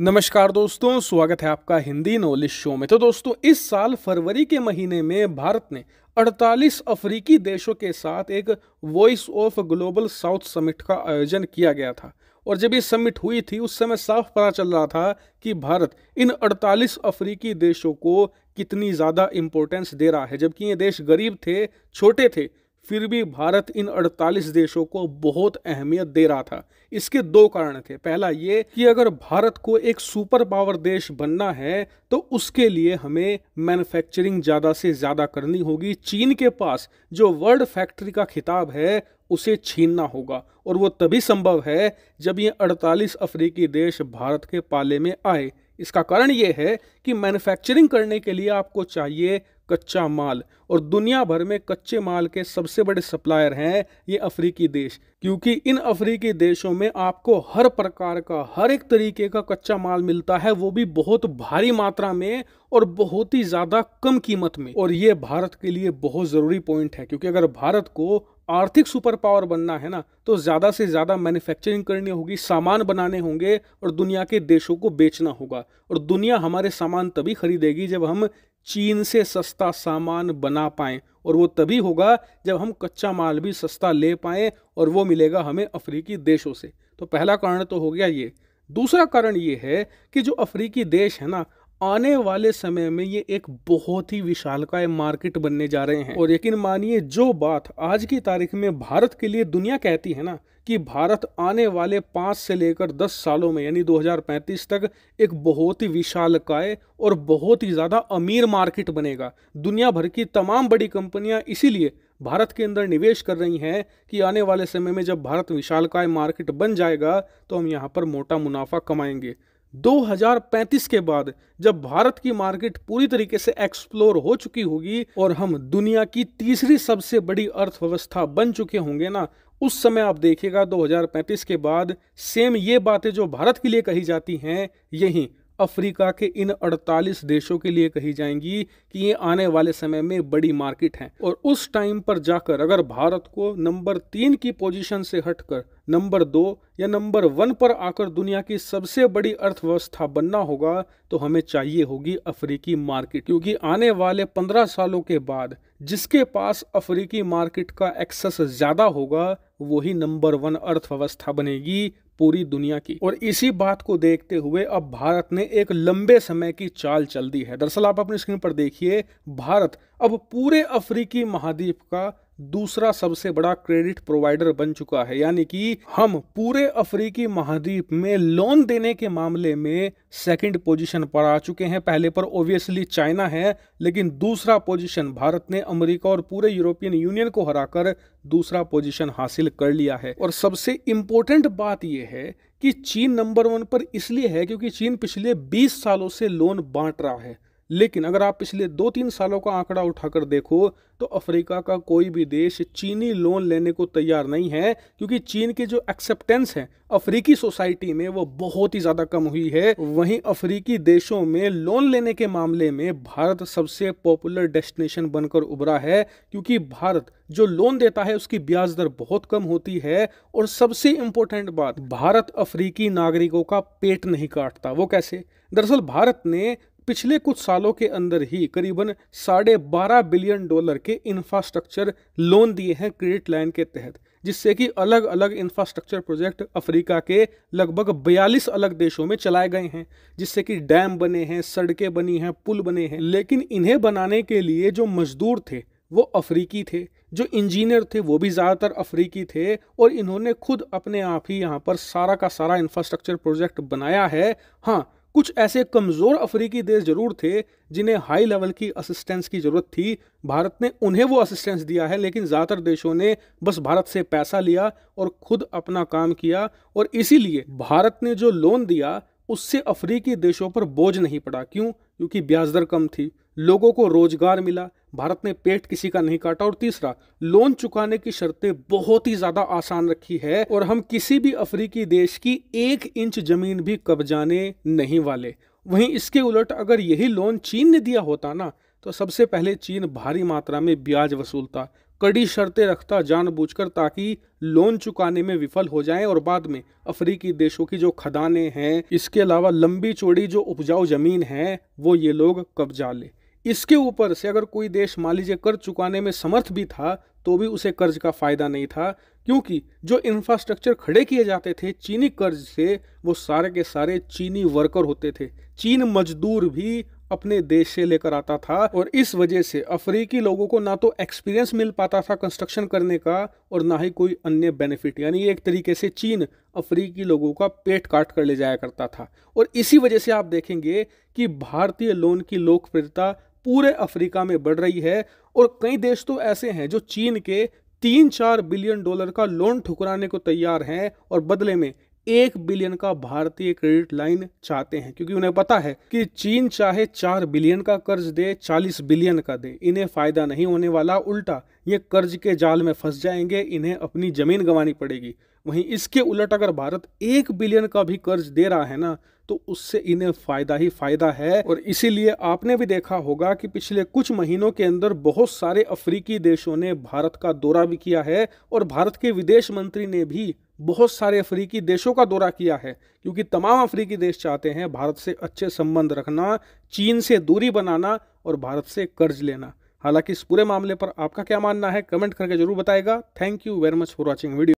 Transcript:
नमस्कार दोस्तों स्वागत है आपका हिंदी नॉलेज शो में तो दोस्तों इस साल फरवरी के महीने में भारत ने 48 अफ्रीकी देशों के साथ एक Voice of Global South Summit का आयोजन किया गया था और जब ये समिट हुई थी उस समय साफ पता चल रहा था कि भारत इन 48 अफ्रीकी देशों को कितनी ज़्यादा इम्पोर्टेंस दे रहा है जबकि ये देश गरीब थे छोटे थे फिर भी भारत इन 48 देशों को बहुत अहमियत दे रहा था इसके दो कारण थे पहला ये कि अगर भारत को एक सुपर पावर देश बनना है तो उसके लिए हमें मैन्युफैक्चरिंग ज़्यादा से ज़्यादा करनी होगी चीन के पास जो वर्ल्ड फैक्ट्री का खिताब है उसे छीनना होगा और वो तभी संभव है जब ये 48 अफ्रीकी देश भारत के पाले में आए इसका कारण ये है कि मैन्युफैक्चरिंग करने के लिए आपको चाहिए कच्चा माल और दुनिया भर में कच्चे माल के सबसे बड़े सप्लायर हैं ये अफ्रीकी देश क्योंकि इन अफ्रीकी देशों में आपको हर प्रकार का हर एक तरीके का कच्चा माल मिलता है वो भी बहुत भारी मात्रा में और बहुत ही ज़्यादा कम कीमत में और ये भारत के लिए बहुत ज़रूरी पॉइंट है क्योंकि अगर भारत को आर्थिक सुपर पावर बनना है ना तो ज़्यादा से ज़्यादा मैन्युफैक्चरिंग करनी होगी सामान बनाने होंगे और दुनिया के देशों को बेचना होगा और दुनिया हमारे सामान तभी खरीदेगी जब हम चीन से सस्ता सामान बना पाएँ और वो तभी होगा जब हम कच्चा माल भी सस्ता ले पाएँ और वो मिलेगा हमें अफ्रीकी देशों से तो पहला कारण तो हो गया ये दूसरा कारण ये है कि जो अफ्रीकी देश है ना आने वाले समय में ये एक बहुत ही विशालकाय मार्केट बनने जा रहे हैं और यकीन मानिए जो बात आज की तारीख में भारत के लिए दुनिया कहती है ना कि भारत आने वाले पाँच से लेकर दस सालों में यानी 2035 तक एक बहुत ही विशालकाय और बहुत ही ज़्यादा अमीर मार्केट बनेगा दुनिया भर की तमाम बड़ी कंपनियां इसीलिए भारत के अंदर निवेश कर रही हैं कि आने वाले समय में जब भारत विशालकाय मार्केट बन जाएगा तो हम यहाँ पर मोटा मुनाफा कमाएंगे 2035 के बाद जब भारत की मार्केट पूरी तरीके से एक्सप्लोर हो चुकी होगी और हम दुनिया की तीसरी सबसे बड़ी अर्थव्यवस्था बन चुके होंगे ना उस समय आप देखिएगा 2035 के बाद सेम ये बातें जो भारत के लिए कही जाती हैं यही अफ्रीका के इन 48 देशों के लिए कही जाएंगी कि ये आने वाले समय में बड़ी मार्केट है और उस टाइम पर जाकर अगर भारत को नंबर तीन की पोजीशन से हटकर नंबर दो या नंबर वन पर आकर दुनिया की सबसे बड़ी अर्थव्यवस्था बनना होगा तो हमें चाहिए होगी अफ्रीकी मार्केट क्योंकि आने वाले पंद्रह सालों के बाद जिसके पास अफ्रीकी मार्केट का एक्सेस ज़्यादा होगा वही नंबर वन अर्थव्यवस्था बनेगी पूरी दुनिया की और इसी बात को देखते हुए अब भारत ने एक लंबे समय की चाल चल दी है दरअसल आप अपनी स्क्रीन पर देखिए भारत अब पूरे अफ्रीकी महाद्वीप का दूसरा सबसे बड़ा क्रेडिट प्रोवाइडर बन चुका है यानी कि हम पूरे अफ्रीकी महाद्वीप में लोन देने के मामले में सेकंड पोजीशन पर आ चुके हैं पहले पर ऑब्वियसली चाइना है लेकिन दूसरा पोजीशन भारत ने अमेरिका और पूरे यूरोपियन यूनियन को हराकर दूसरा पोजीशन हासिल कर लिया है और सबसे इंपॉर्टेंट बात यह है कि चीन नंबर वन पर इसलिए है क्योंकि चीन पिछले 20 सालों से लोन बांट रहा है लेकिन अगर आप पिछले दो तीन सालों का आंकड़ा उठाकर देखो तो अफ्रीका का कोई भी देश चीनी लोन लेने को तैयार नहीं है क्योंकि चीन की जो एक्सेप्टेंस है अफ्रीकी सोसाइटी में वो बहुत ही ज़्यादा कम हुई है वहीं अफ्रीकी देशों में लोन लेने के मामले में भारत सबसे पॉपुलर डेस्टिनेशन बनकर उभरा है क्योंकि भारत जो लोन देता है उसकी ब्याज दर बहुत कम होती है और सबसे इंपॉर्टेंट बात भारत अफ्रीकी नागरिकों का पेट नहीं काटता वो कैसे दरअसल भारत ने पिछले कुछ सालों के अंदर ही करीबन साढ़े बारह बिलियन डॉलर के इंफ्रास्ट्रक्चर लोन दिए हैं क्रेडिट लाइन के तहत जिससे कि अलग अलग इंफ्रास्ट्रक्चर प्रोजेक्ट अफ्रीका के लगभग 42 अलग देशों में चलाए गए हैं जिससे कि डैम बने हैं सड़कें बनी हैं पुल बने हैं लेकिन इन्हें बनाने के लिए जो मजदूर थे वो अफ्रीकी थे जो इंजीनियर थे वो भी ज़्यादातर अफ्रीकी थे और इन्होंने खुद अपने आप ही यहाँ पर सारा का सारा इंफ्रास्ट्रक्चर प्रोजेक्ट बनाया है हाँ कुछ ऐसे कमज़ोर अफ्रीकी देश जरूर थे जिन्हें हाई लेवल की असिस्टेंस की ज़रूरत थी भारत ने उन्हें वो असिस्टेंस दिया है लेकिन ज़्यादातर देशों ने बस भारत से पैसा लिया और खुद अपना काम किया और इसीलिए भारत ने जो लोन दिया उससे अफ्रीकी देशों पर बोझ नहीं पड़ा क्यों क्योंकि ब्याज दर कम थी लोगों को रोजगार मिला भारत ने पेट किसी का नहीं काटा और तीसरा लोन चुकाने की शर्तें बहुत ही ज्यादा आसान रखी है और हम किसी भी अफ्रीकी देश की एक इंच जमीन भी कब्जाने नहीं वाले वहीं इसके उलट अगर यही लोन चीन ने दिया होता ना तो सबसे पहले चीन भारी मात्रा में ब्याज वसूलता कड़ी शर्तें रखता जानबूझकर ताकि लोन चुकाने में विफल हो जाएं और बाद में अफ्रीकी देशों की जो खदानें हैं इसके अलावा लंबी चौड़ी जो उपजाऊ जमीन है वो ये लोग कब्जा ले इसके ऊपर से अगर कोई देश मान लीजिए कर्ज चुकाने में समर्थ भी था तो भी उसे कर्ज का फायदा नहीं था क्योंकि जो इंफ्रास्ट्रक्चर खड़े किए जाते थे चीनी कर्ज से वो सारे के सारे चीनी वर्कर होते थे चीन मजदूर भी अपने देश से लेकर आता था और इस वजह से अफ्रीकी लोगों को ना तो एक्सपीरियंस मिल पाता था कंस्ट्रक्शन करने का और ना ही कोई अन्य बेनिफिट यानी एक तरीके से चीन अफ्रीकी लोगों का पेट काट कर ले जाया करता था और इसी वजह से आप देखेंगे कि भारतीय लोन की लोकप्रियता पूरे अफ्रीका में बढ़ रही है और कई देश तो ऐसे हैं जो चीन के तीन चार बिलियन डॉलर का लोन ठुकराने को तैयार हैं और बदले में एक बिलियन का भारतीय क्रेडिट लाइन चाहते हैं क्योंकि उन्हें पता है कि चीन चाहे चार बिलियन का कर्ज दे चालीस बिलियन का दे इन्हें फायदा नहीं होने वाला उल्टा ये कर्ज के जाल में फंस जाएंगे इन्हें अपनी जमीन गंवानी पड़ेगी वहीं इसके उलट अगर भारत एक बिलियन का भी कर्ज दे रहा है ना तो उससे इन्हें फायदा ही फायदा है और इसीलिए आपने भी देखा होगा कि पिछले कुछ महीनों के अंदर बहुत सारे अफ्रीकी देशों ने भारत का दौरा भी किया है और भारत के विदेश मंत्री ने भी बहुत सारे अफ्रीकी देशों का दौरा किया है क्योंकि तमाम अफ्रीकी देश चाहते हैं भारत से अच्छे संबंध रखना चीन से दूरी बनाना और भारत से कर्ज लेना हालांकि इस पूरे मामले पर आपका क्या मानना है कमेंट करके जरूर बताएगा thank you very much for watching video